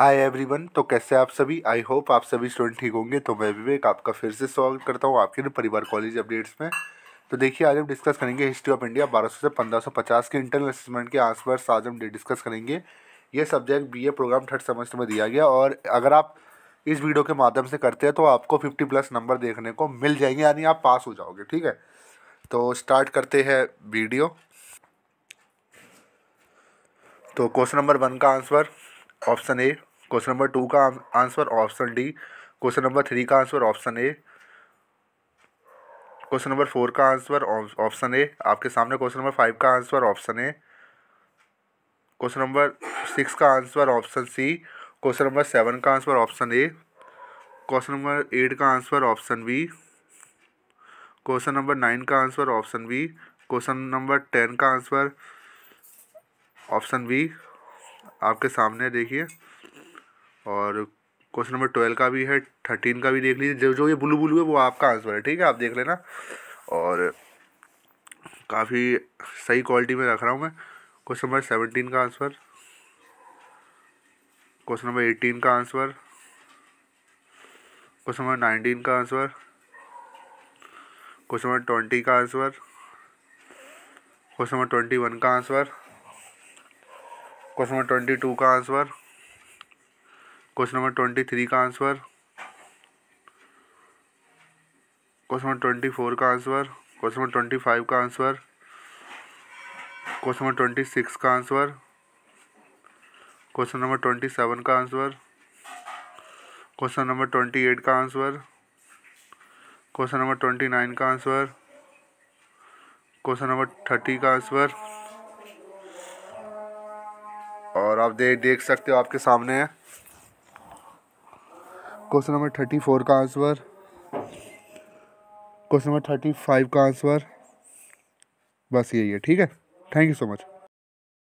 hi everyone तो कैसे आप सभी आई होप आप सभी स्टूडेंट ठीक होंगे तो मैं विवेक आपका फिर से स्वागत करता हूँ आपके परिवार कॉलेज अपडेट्स में तो देखिए आज हम डिस्कस करेंगे हिस्ट्री ऑफ इंडिया 1200 से 1550 के इंटरनल असेसमेंट के आंसर्स आज हम डिस्कस करेंगे ये subject A program third semester में दिया गया और अगर आप इस वीडियो के माध्यम से करते हैं तो आपको फिफ्टी प्लस नंबर देखने को मिल जाएंगे यानी आप पास हो जाओगे ठीक है तो स्टार्ट करते हैं वीडियो तो क्वेश्चन नंबर वन का answer option A question number two का answer option D question number three का answer option A question number four का आंसर ऑप्शन ए आपके सामने क्वेश्चन नंबर फाइव का answer option A question number six का answer option C question number seven का answer option A question number eight का answer option B question number nine का answer option B question number ten का answer option B आपके सामने देखिए और question number twelve का भी है थर्टीन का भी देख लीजिए जो जो ये ब्लू ब्लू है वो आपका आंसर है ठीक है आप देख लेना और काफ़ी सही क्वालिटी में रख रहा हूँ मैं क्वेश्चन नंबर सेवनटीन का आंसर क्वेश्चन नंबर एटीन का आंसर क्वेश्चन नंबर नाइनटीन का आंसर क्वेश्चन नंबर ट्वेंटी का answer question number twenty one का answer question number twenty two का answer question number twenty three का answer question number twenty four का answer question number twenty five का answer question number twenty six का answer question number twenty seven का answer question number twenty eight का answer question number twenty nine का answer question number thirty का answer और आप देख देख सकते हो आपके सामने है क्वेश्चन नंबर थर्टी फोर का answer question number thirty five का आंसर बस यही है ठीक है थैंक यू सो मच